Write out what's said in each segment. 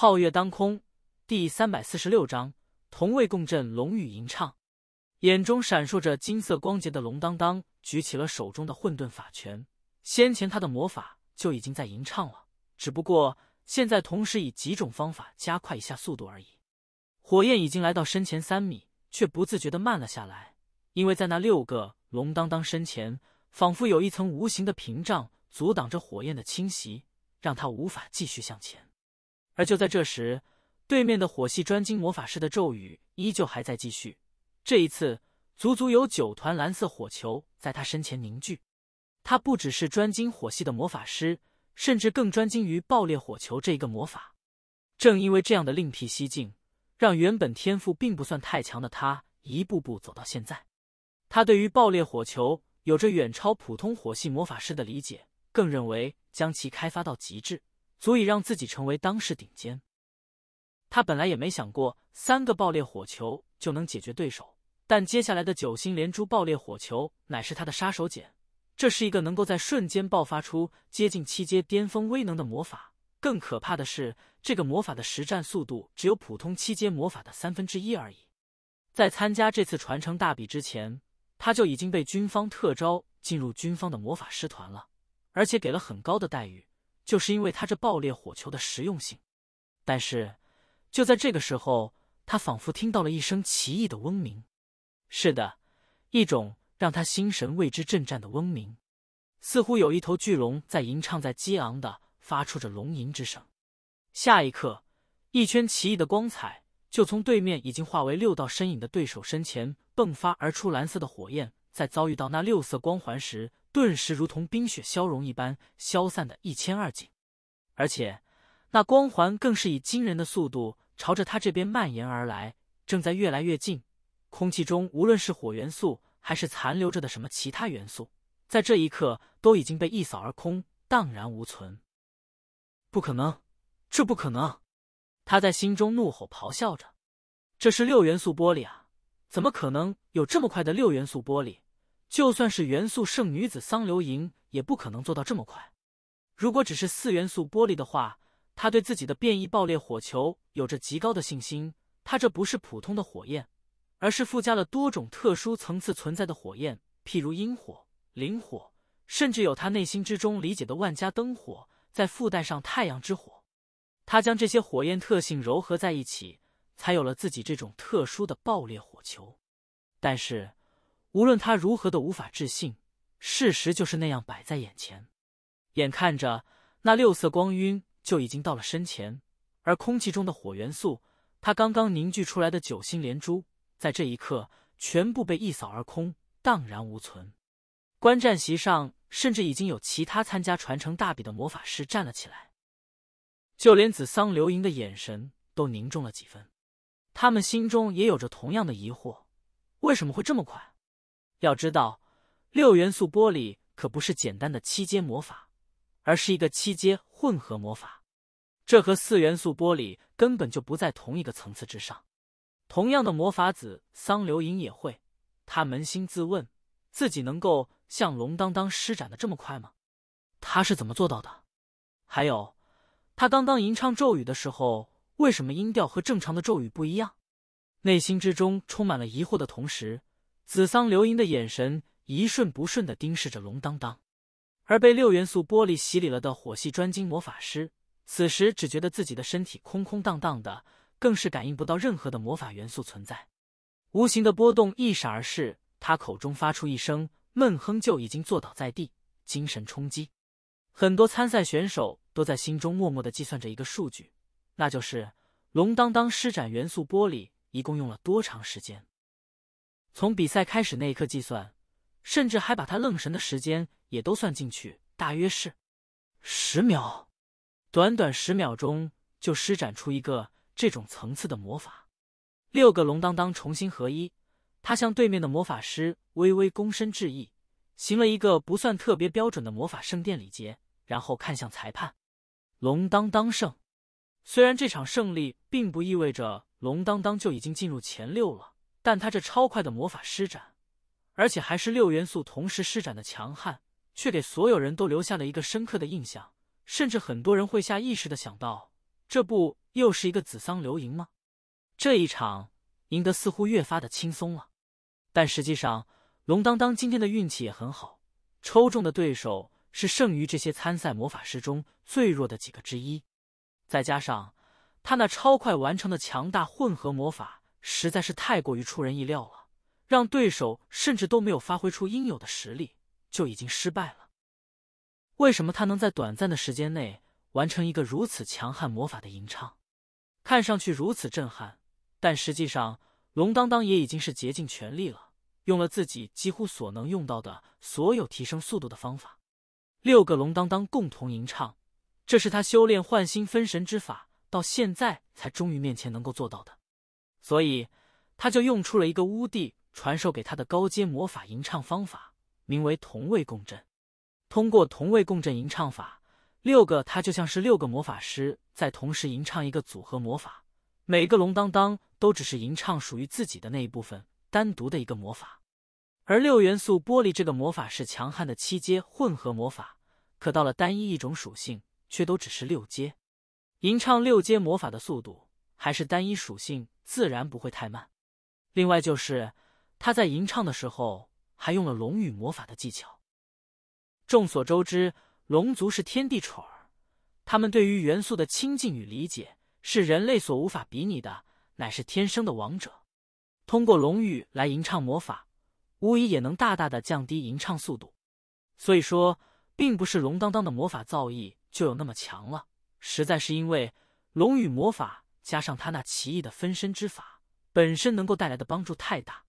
皓月当空，第三百四十六章同位共振龙羽吟唱，眼中闪烁着金色光洁的龙当当举起了手中的混沌法拳。先前他的魔法就已经在吟唱了，只不过现在同时以几种方法加快一下速度而已。火焰已经来到身前三米，却不自觉的慢了下来，因为在那六个龙当当身前，仿佛有一层无形的屏障阻挡着火焰的侵袭，让他无法继续向前。而就在这时，对面的火系专精魔法师的咒语依旧还在继续。这一次，足足有九团蓝色火球在他身前凝聚。他不只是专精火系的魔法师，甚至更专精于爆裂火球这一个魔法。正因为这样的另辟蹊径，让原本天赋并不算太强的他一步步走到现在。他对于爆裂火球有着远超普通火系魔法师的理解，更认为将其开发到极致。足以让自己成为当世顶尖。他本来也没想过三个爆裂火球就能解决对手，但接下来的九星连珠爆裂火球乃是他的杀手锏。这是一个能够在瞬间爆发出接近七阶巅峰威能的魔法，更可怕的是，这个魔法的实战速度只有普通七阶魔法的三分之一而已。在参加这次传承大比之前，他就已经被军方特招进入军方的魔法师团了，而且给了很高的待遇。就是因为他这爆裂火球的实用性，但是就在这个时候，他仿佛听到了一声奇异的嗡鸣，是的，一种让他心神为之震颤的嗡鸣，似乎有一头巨龙在吟唱，在激昂的发出着龙吟之声。下一刻，一圈奇异的光彩就从对面已经化为六道身影的对手身前迸发而出，蓝色的火焰。在遭遇到那六色光环时，顿时如同冰雪消融一般消散的一清二净，而且那光环更是以惊人的速度朝着他这边蔓延而来，正在越来越近。空气中无论是火元素还是残留着的什么其他元素，在这一刻都已经被一扫而空，荡然无存。不可能，这不可能！他在心中怒吼咆哮着：“这是六元素玻璃啊！”怎么可能有这么快的六元素玻璃？就算是元素圣女子桑流萤，也不可能做到这么快。如果只是四元素玻璃的话，他对自己的变异爆裂火球有着极高的信心。他这不是普通的火焰，而是附加了多种特殊层次存在的火焰，譬如阴火、灵火，甚至有他内心之中理解的万家灯火，再附带上太阳之火。他将这些火焰特性柔合在一起。才有了自己这种特殊的爆裂火球，但是无论他如何的无法置信，事实就是那样摆在眼前。眼看着那六色光晕就已经到了身前，而空气中的火元素，他刚刚凝聚出来的九星连珠，在这一刻全部被一扫而空，荡然无存。观战席上，甚至已经有其他参加传承大比的魔法师站了起来，就连子桑流萤的眼神都凝重了几分。他们心中也有着同样的疑惑：为什么会这么快？要知道，六元素玻璃可不是简单的七阶魔法，而是一个七阶混合魔法。这和四元素玻璃根本就不在同一个层次之上。同样的魔法，子桑流影也会。他扪心自问：自己能够像龙当当施展的这么快吗？他是怎么做到的？还有，他刚刚吟唱咒语的时候。为什么音调和正常的咒语不一样？内心之中充满了疑惑的同时，紫桑流萤的眼神一瞬不瞬的盯视着龙当当，而被六元素玻璃洗礼了的火系专精魔法师，此时只觉得自己的身体空空荡荡的，更是感应不到任何的魔法元素存在。无形的波动一闪而逝，他口中发出一声闷哼，就已经坐倒在地。精神冲击，很多参赛选手都在心中默默的计算着一个数据。那就是龙当当施展元素玻璃一共用了多长时间？从比赛开始那一刻计算，甚至还把他愣神的时间也都算进去，大约是十秒。短短十秒钟就施展出一个这种层次的魔法，六个龙当当重新合一。他向对面的魔法师微微躬身致意，行了一个不算特别标准的魔法圣殿礼节，然后看向裁判，龙当当胜。虽然这场胜利并不意味着龙当当就已经进入前六了，但他这超快的魔法施展，而且还是六元素同时施展的强悍，却给所有人都留下了一个深刻的印象。甚至很多人会下意识的想到，这不又是一个紫桑流萤吗？这一场赢得似乎越发的轻松了。但实际上，龙当当今天的运气也很好，抽中的对手是剩余这些参赛魔法师中最弱的几个之一。再加上他那超快完成的强大混合魔法实在是太过于出人意料了，让对手甚至都没有发挥出应有的实力就已经失败了。为什么他能在短暂的时间内完成一个如此强悍魔法的吟唱，看上去如此震撼？但实际上，龙当当也已经是竭尽全力了，用了自己几乎所能用到的所有提升速度的方法。六个龙当当共同吟唱。这是他修炼换心分神之法到现在才终于面前能够做到的，所以他就用出了一个巫帝传授给他的高阶魔法吟唱方法，名为同位共振。通过同位共振吟唱法，六个他就像是六个魔法师在同时吟唱一个组合魔法，每个龙当当都只是吟唱属于自己的那一部分，单独的一个魔法。而六元素剥离这个魔法是强悍的七阶混合魔法，可到了单一一种属性。却都只是六阶，吟唱六阶魔法的速度还是单一属性，自然不会太慢。另外就是他在吟唱的时候还用了龙语魔法的技巧。众所周知，龙族是天地宠儿，他们对于元素的亲近与理解是人类所无法比拟的，乃是天生的王者。通过龙语来吟唱魔法，无疑也能大大的降低吟唱速度。所以说，并不是龙当当的魔法造诣。就有那么强了，实在是因为龙与魔法加上他那奇异的分身之法本身能够带来的帮助太大，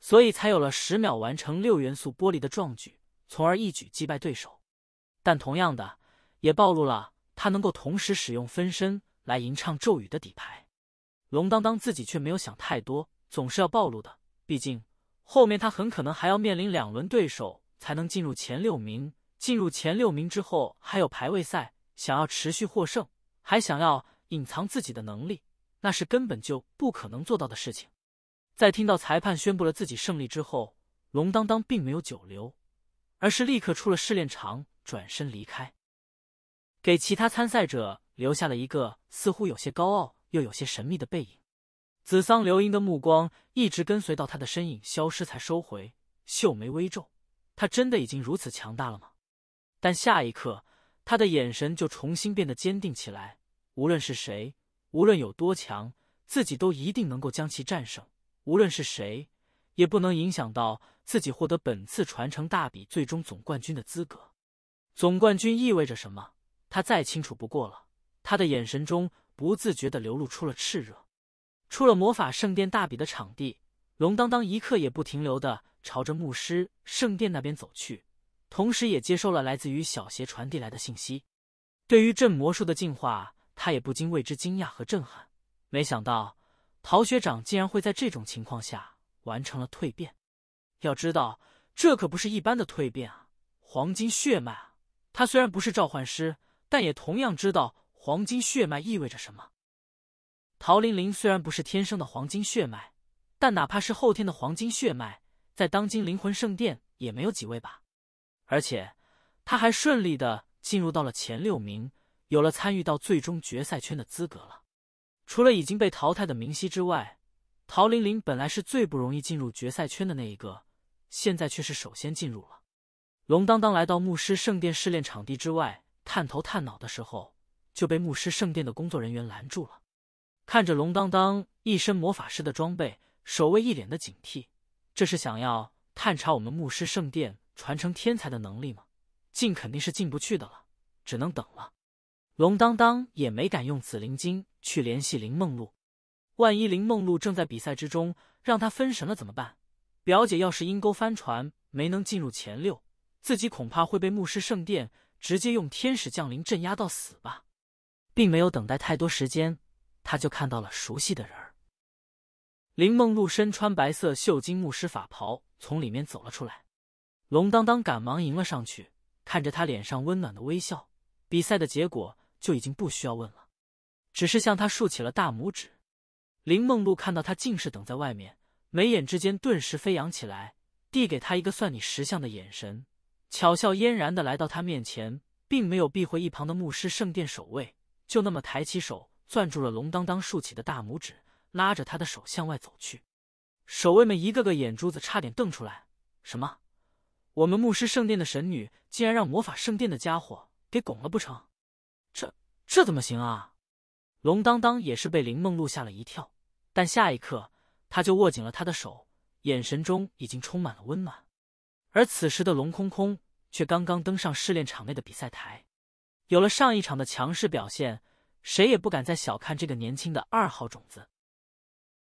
所以才有了十秒完成六元素剥离的壮举，从而一举击败对手。但同样的，也暴露了他能够同时使用分身来吟唱咒语的底牌。龙当当自己却没有想太多，总是要暴露的，毕竟后面他很可能还要面临两轮对手才能进入前六名。进入前六名之后，还有排位赛，想要持续获胜，还想要隐藏自己的能力，那是根本就不可能做到的事情。在听到裁判宣布了自己胜利之后，龙当当并没有久留，而是立刻出了试炼场，转身离开，给其他参赛者留下了一个似乎有些高傲又有些神秘的背影。紫桑刘英的目光一直跟随到他的身影消失才收回，秀眉微皱，他真的已经如此强大了吗？但下一刻，他的眼神就重新变得坚定起来。无论是谁，无论有多强，自己都一定能够将其战胜。无论是谁，也不能影响到自己获得本次传承大比最终总冠军的资格。总冠军意味着什么？他再清楚不过了。他的眼神中不自觉的流露出了炽热。出了魔法圣殿大比的场地，龙当当一刻也不停留的朝着牧师圣殿那边走去。同时，也接收了来自于小邪传递来的信息。对于镇魔术的进化，他也不禁为之惊讶和震撼。没想到陶学长竟然会在这种情况下完成了蜕变。要知道，这可不是一般的蜕变啊！黄金血脉啊！他虽然不是召唤师，但也同样知道黄金血脉意味着什么。陶玲玲虽然不是天生的黄金血脉，但哪怕是后天的黄金血脉，在当今灵魂圣殿也没有几位吧。而且，他还顺利的进入到了前六名，有了参与到最终决赛圈的资格了。除了已经被淘汰的明熙之外，陶玲玲本来是最不容易进入决赛圈的那一个，现在却是首先进入了。龙当当来到牧师圣殿试炼场地之外，探头探脑的时候，就被牧师圣殿的工作人员拦住了。看着龙当当一身魔法师的装备，守卫一脸的警惕，这是想要探查我们牧师圣殿？传承天才的能力吗？进肯定是进不去的了，只能等了。龙当当也没敢用紫灵晶去联系林梦露，万一林梦露正在比赛之中，让他分神了怎么办？表姐要是阴沟翻船没能进入前六，自己恐怕会被牧师圣殿直接用天使降临镇压到死吧。并没有等待太多时间，他就看到了熟悉的人儿。林梦露身穿白色绣金牧师法袍，从里面走了出来。龙当当赶忙迎了上去，看着他脸上温暖的微笑，比赛的结果就已经不需要问了，只是向他竖起了大拇指。林梦露看到他竟是等在外面，眉眼之间顿时飞扬起来，递给他一个算你识相的眼神，巧笑嫣然的来到他面前，并没有避讳一旁的牧师圣殿守卫，就那么抬起手攥住了龙当当竖起的大拇指，拉着他的手向外走去。守卫们一个个眼珠子差点瞪出来，什么？我们牧师圣殿的神女竟然让魔法圣殿的家伙给拱了不成？这这怎么行啊！龙当当也是被林梦露吓了一跳，但下一刻他就握紧了她的手，眼神中已经充满了温暖。而此时的龙空空却刚刚登上试炼场内的比赛台，有了上一场的强势表现，谁也不敢再小看这个年轻的二号种子，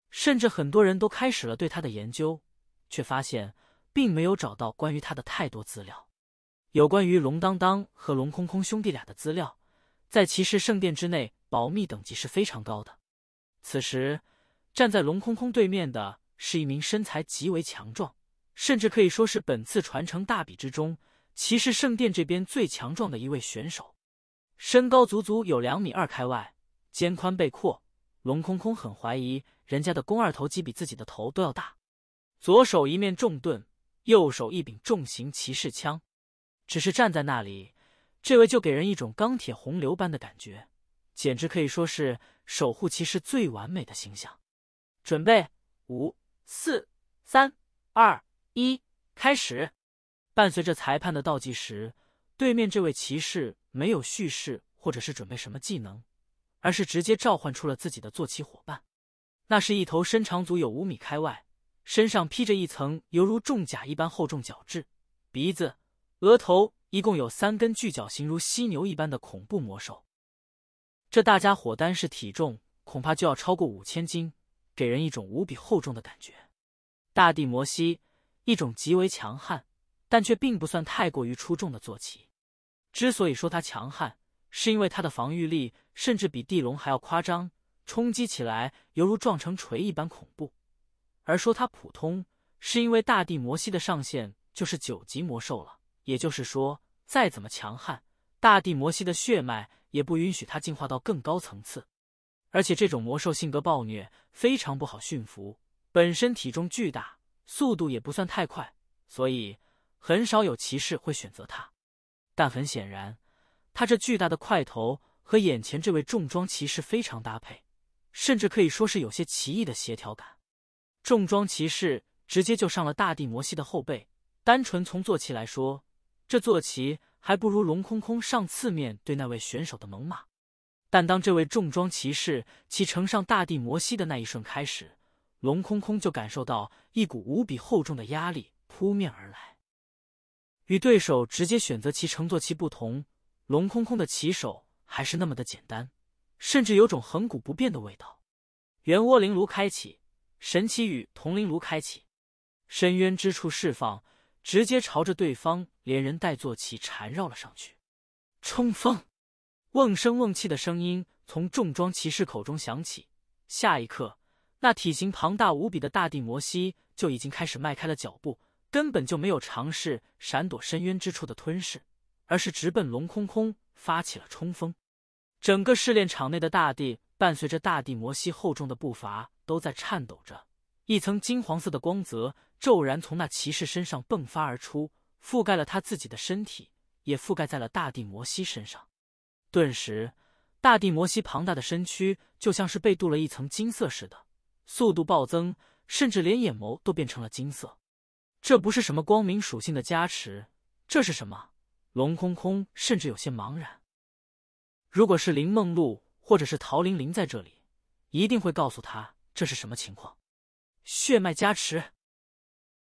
甚至很多人都开始了对他的研究，却发现。并没有找到关于他的太多资料，有关于龙当当和龙空空兄弟俩的资料，在骑士圣殿之内保密等级是非常高的。此时，站在龙空空对面的是一名身材极为强壮，甚至可以说是本次传承大比之中骑士圣殿这边最强壮的一位选手，身高足足有两米二开外，肩宽背阔。龙空空很怀疑人家的肱二头肌比自己的头都要大，左手一面重盾。右手一柄重型骑士枪，只是站在那里，这位就给人一种钢铁洪流般的感觉，简直可以说是守护骑士最完美的形象。准备，五四三二一，开始！伴随着裁判的倒计时，对面这位骑士没有蓄势或者是准备什么技能，而是直接召唤出了自己的坐骑伙伴，那是一头身长足有五米开外。身上披着一层犹如重甲一般厚重角质，鼻子、额头一共有三根巨角，形如犀牛一般的恐怖魔兽。这大家伙单是体重恐怕就要超过五千斤，给人一种无比厚重的感觉。大地摩西，一种极为强悍，但却并不算太过于出众的坐骑。之所以说它强悍，是因为它的防御力甚至比地龙还要夸张，冲击起来犹如撞成锤一般恐怖。而说它普通，是因为大地摩西的上限就是九级魔兽了。也就是说，再怎么强悍，大地摩西的血脉也不允许它进化到更高层次。而且，这种魔兽性格暴虐，非常不好驯服，本身体重巨大，速度也不算太快，所以很少有骑士会选择它。但很显然，它这巨大的块头和眼前这位重装骑士非常搭配，甚至可以说是有些奇异的协调感。重装骑士直接就上了大地摩西的后背。单纯从坐骑来说，这坐骑还不如龙空空上次面对那位选手的猛犸。但当这位重装骑士骑乘上大地摩西的那一瞬开始，龙空空就感受到一股无比厚重的压力扑面而来。与对手直接选择其乘坐骑不同，龙空空的骑手还是那么的简单，甚至有种恒古不变的味道。圆涡灵炉开启。神奇与铜铃炉开启，深渊之处释放，直接朝着对方连人带坐骑缠绕了上去。冲锋！瓮声瓮气的声音从重装骑士口中响起。下一刻，那体型庞大无比的大地摩西就已经开始迈开了脚步，根本就没有尝试闪躲深渊之处的吞噬，而是直奔龙空空发起了冲锋。整个试炼场内的大地伴随着大地摩西厚重的步伐。都在颤抖着，一层金黄色的光泽骤然从那骑士身上迸发而出，覆盖了他自己的身体，也覆盖在了大地摩西身上。顿时，大地摩西庞大的身躯就像是被镀了一层金色似的，速度暴增，甚至连眼眸都变成了金色。这不是什么光明属性的加持，这是什么？龙空空甚至有些茫然。如果是林梦露或者是陶玲玲在这里，一定会告诉他。这是什么情况？血脉加持。